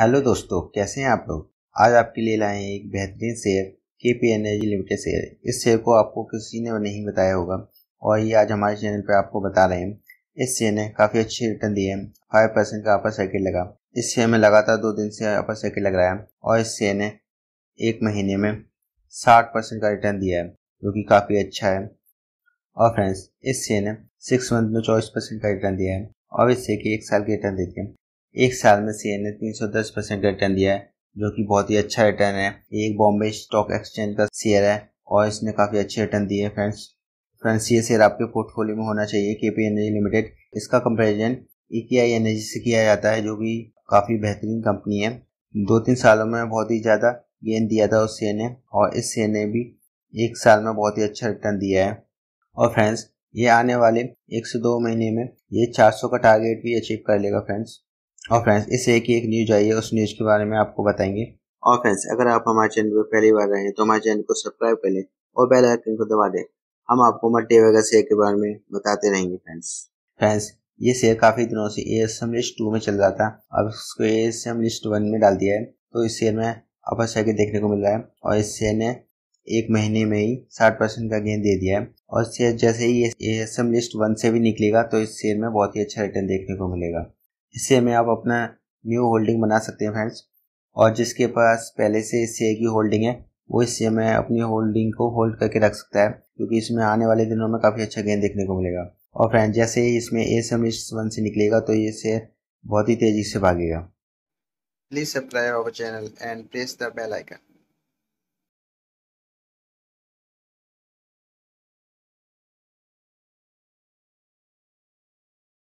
hello दोस्तों कैसे हैं आप लोग आज आपके लिए लाए हैं एक बेहतरीन share K P energy limited share इस शेयर को आपको किसी ने नहीं बताया होगा और ये आज हमारे चैनल पर आपको बता रहे हैं इस शेयर ने काफ़ी अच्छे रिटर्न दिए हैं फाइव परसेंट का अपर सर्किट लगा इस शेयर में लगातार दो दिन से अपर सर्किट लग रहा है और इस शेयर ने एक महीने में साठ परसेंट का रिटर्न दिया है जो कि काफ़ी अच्छा है और फ्रेंड्स इस शेयर ने सिक्स मंथ में चौबीस परसेंट का रिटर्न दिया है और इस शेयर के एक साल के रिटर्न देती है एक साल में सी ने दस परसेंट रिटर्न दिया है जो कि बहुत ही अच्छा रिटर्न है एक बॉम्बे स्टॉक एक्सचेंज का शेयर है और इसने काफ़ी अच्छे रिटर्न दिए हैं फ्रेंड्स फ्रेंड्स ये शेयर आपके पोर्टफोलियो में होना चाहिए के पी एनर्जी लिमिटेड इसका comparison E K I energy से किया जाता है जो कि काफ़ी बेहतरीन कंपनी है दो तीन सालों में बहुत ही ज़्यादा गेन दिया था उस शेयर ने और इस शेयर ने भी एक साल में बहुत ही अच्छा रिटर्न दिया है और फ्रेंड्स ये आने वाले एक से दो महीने में ये 400 का टारगेट भी अचीव कर लेगा फ्रेंड्स और फ्रेंड्स इससे एक एक न्यूज आई है उस न्यूज के बारे में आपको बताएंगे और फ्रेंड्स अगर आप हमारे चैनल पर पहली बार आए हैं तो हमारे चैनल को सब्सक्राइब कर लें और बेल आइकन को दबा दें हम आपको मट्टी वगैरह शेयर के बारे में बताते रहेंगे फ्रेंड्स फ्रेंड्स ये शेयर काफी दिनों से एस एम लिस्ट टू में चल रहा था अब इसको एस एम लिस्ट वन में डाल दिया है तो इस शेयर में अपर अच्छा सर्किट देखने को मिल रहा है और इस शेयर ने एक महीने में ही साठ परसेंट का गेन दे दिया है और शेयर जैसे ही एस एम लिस्ट वन से भी निकलेगा तो इस शेयर में बहुत ही अच्छा रिटर्न देखने को मिलेगा इससे में आप अपना न्यू होल्डिंग बना सकते हैं फ्रेंड्स और जिसके पास पहले से इस शेयर की होल्डिंग है वो इस शेयर में अपनी होल्डिंग को होल्ड करके रख सकता है क्योंकि इसमें आने वाले दिनों में काफ़ी अच्छा गेंद देखने को मिलेगा और फ्रेंड जैसे ही इसमें ए सम वन से निकलेगा तो ये शेयर बहुत ही तेज़ी से भागेगा please subscribe our channel and press the bell icon